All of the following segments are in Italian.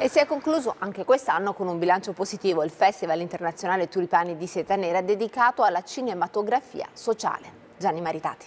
E si è concluso anche quest'anno con un bilancio positivo il Festival Internazionale Turipani di Seta Nera dedicato alla cinematografia sociale. Gianni Maritati.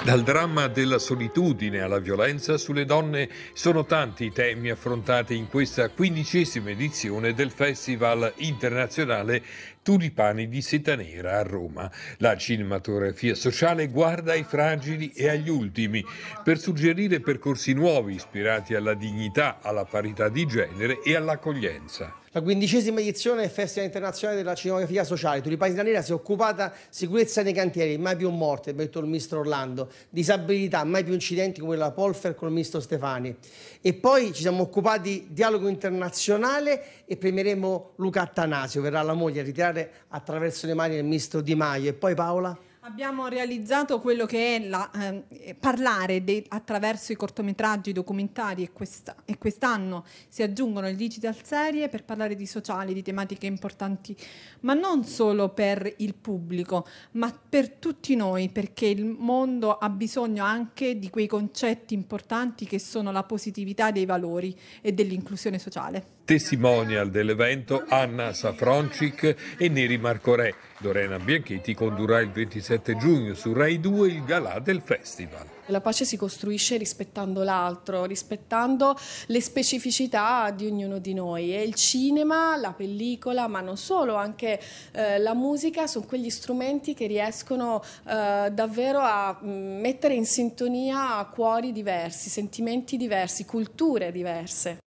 Dal dramma della solitudine alla violenza sulle donne sono tanti i temi affrontati in questa quindicesima edizione del Festival internazionale Tulipani di Seta Nera a Roma. La cinematografia sociale guarda ai fragili e agli ultimi per suggerire percorsi nuovi ispirati alla dignità, alla parità di genere e all'accoglienza. La quindicesima edizione del Festival Internazionale della Cinematografia Sociale, Tulipanatina Nera si è occupata sicurezza nei cantieri, mai più morte, ha detto il ministro Orlando, disabilità, mai più incidenti come la Polfer con il ministro Stefani. E poi ci siamo occupati di dialogo internazionale e premieremo Luca Attanasio, verrà la moglie a ritirare attraverso le mani del ministro Di Maio. E poi Paola? Abbiamo realizzato quello che è la, ehm, eh, parlare dei, attraverso i cortometraggi, i documentari e, questa, e quest'anno si aggiungono le digital serie per parlare di sociali, di tematiche importanti, ma non solo per il pubblico, ma per tutti noi, perché il mondo ha bisogno anche di quei concetti importanti che sono la positività dei valori e dell'inclusione sociale. Testimonial dell'evento Anna Safroncic e Neri Marcorè. Lorena Bianchetti condurrà il 27 7 giugno su Rai 2 il galà del festival. La pace si costruisce rispettando l'altro, rispettando le specificità di ognuno di noi e il cinema, la pellicola, ma non solo, anche eh, la musica sono quegli strumenti che riescono eh, davvero a mettere in sintonia cuori diversi, sentimenti diversi, culture diverse.